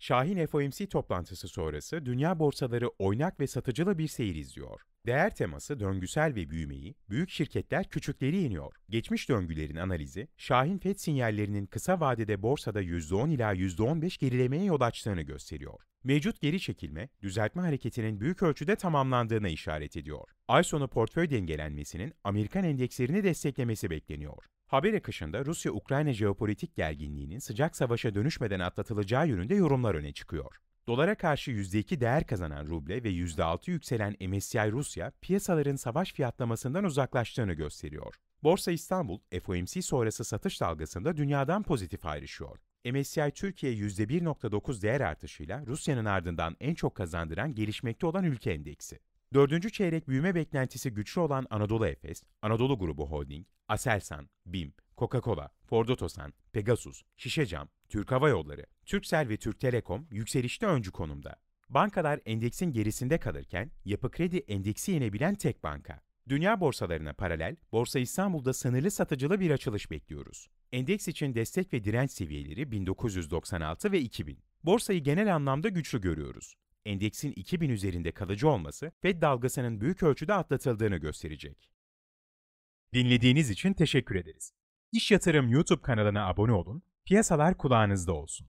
Şahin FOMC toplantısı sonrası dünya borsaları oynak ve satıcılı bir seyir izliyor. Değer teması döngüsel ve büyümeyi, büyük şirketler küçükleri yeniyor. Geçmiş döngülerin analizi, Şahin FED sinyallerinin kısa vadede borsada %10 ila %15 gerilemeye yol açtığını gösteriyor. Mevcut geri çekilme, düzeltme hareketinin büyük ölçüde tamamlandığına işaret ediyor. Ay sonu portföy dengelenmesinin Amerikan endekslerini desteklemesi bekleniyor. Haber akışında Rusya-Ukrayna jeopolitik gerginliğinin sıcak savaşa dönüşmeden atlatılacağı yönünde yorumlar öne çıkıyor. Dolara karşı %2 değer kazanan ruble ve %6 yükselen MSCI Rusya piyasaların savaş fiyatlamasından uzaklaştığını gösteriyor. Borsa İstanbul, FOMC sonrası satış dalgasında dünyadan pozitif ayrışıyor. MSCI Türkiye %1.9 değer artışıyla Rusya'nın ardından en çok kazandıran gelişmekte olan ülke endeksi. Dördüncü çeyrek büyüme beklentisi güçlü olan Anadolu Efes, Anadolu Grubu Holding, Aselsan, BİM, Coca-Cola, Ford Otosan, Pegasus, Şişecam, Türk Hava Yolları, Türksel ve Türk Telekom yükselişte öncü konumda. Bankalar endeksin gerisinde kalırken yapı kredi endeksi yenebilen tek banka. Dünya borsalarına paralel, Borsa İstanbul'da sınırlı satıcılı bir açılış bekliyoruz. Endeks için destek ve direnç seviyeleri 1996 ve 2000. Borsayı genel anlamda güçlü görüyoruz endeksin 2000 üzerinde kalıcı olması Fed dalgasının büyük ölçüde atlatıldığını gösterecek. Dinlediğiniz için teşekkür ederiz. İş Yatırım YouTube kanalına abone olun, piyasalar kulağınızda olsun.